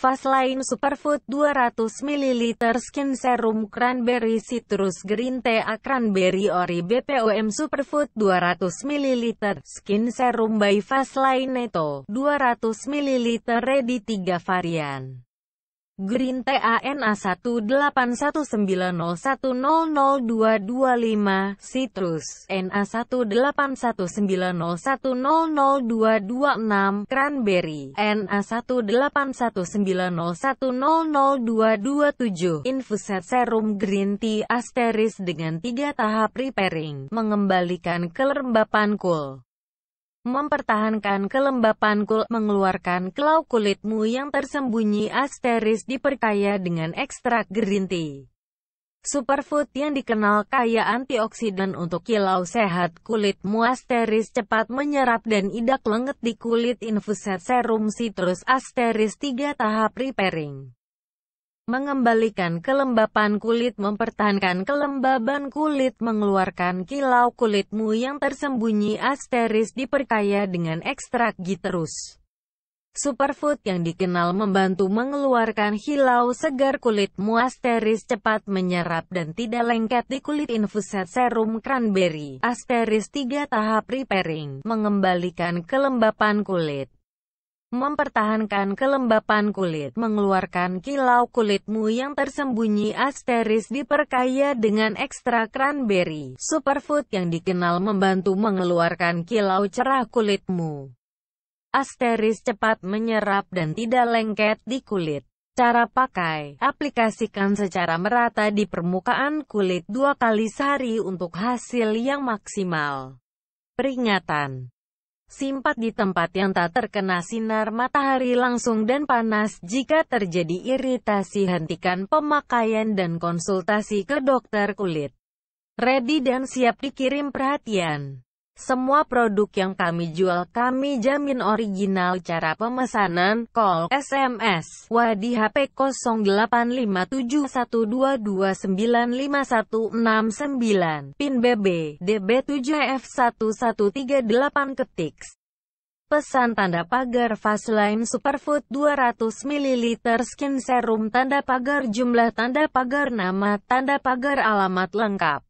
Fast Line Superfood 200 ml Skin Serum Cranberry Citrus Green Tea Cranberry Ori BPOM Superfood 200 ml Skin Serum by Fast Line Neto 200 ml Ready 3 varian Green TANA 18190100225, Citrus NA 18190100226, Cranberry NA 18190100227, Infuset Serum Green Tea Asteris dengan tiga tahap repairing mengembalikan kelembapan kul mempertahankan kelembapan kulit mengeluarkan kelau kulitmu yang tersembunyi asteris diperkaya dengan ekstrak gerinti. Superfood yang dikenal kaya antioksidan untuk kilau sehat kulitmu asteris cepat menyerap dan idak lenget di kulit infuset serum citrus asteris 3 tahap repairing mengembalikan kelembapan kulit mempertahankan kelembaban kulit mengeluarkan kilau kulitmu yang tersembunyi asteris diperkaya dengan ekstrak giterus. Superfood yang dikenal membantu mengeluarkan hilau segar kulitmu asteris cepat menyerap dan tidak lengket di kulit infuset serum cranberry. Asteris 3 tahap repairing, mengembalikan kelembapan kulit mempertahankan kelembapan kulit, mengeluarkan kilau kulitmu yang tersembunyi asteris diperkaya dengan ekstra cranberry, superfood yang dikenal membantu mengeluarkan kilau cerah kulitmu. Asteris cepat menyerap dan tidak lengket di kulit. Cara pakai, aplikasikan secara merata di permukaan kulit dua kali sehari untuk hasil yang maksimal. Peringatan Simpat di tempat yang tak terkena sinar matahari langsung dan panas. Jika terjadi iritasi, hentikan pemakaian dan konsultasi ke dokter kulit. Ready dan siap dikirim perhatian. Semua produk yang kami jual kami jamin original cara pemesanan, call, SMS, wadi HP 085712295169, PIN BB, DB7F1138 ketik. Pesan tanda pagar Fastline Superfood 200 ml Skin Serum Tanda pagar Jumlah tanda pagar Nama tanda pagar Alamat lengkap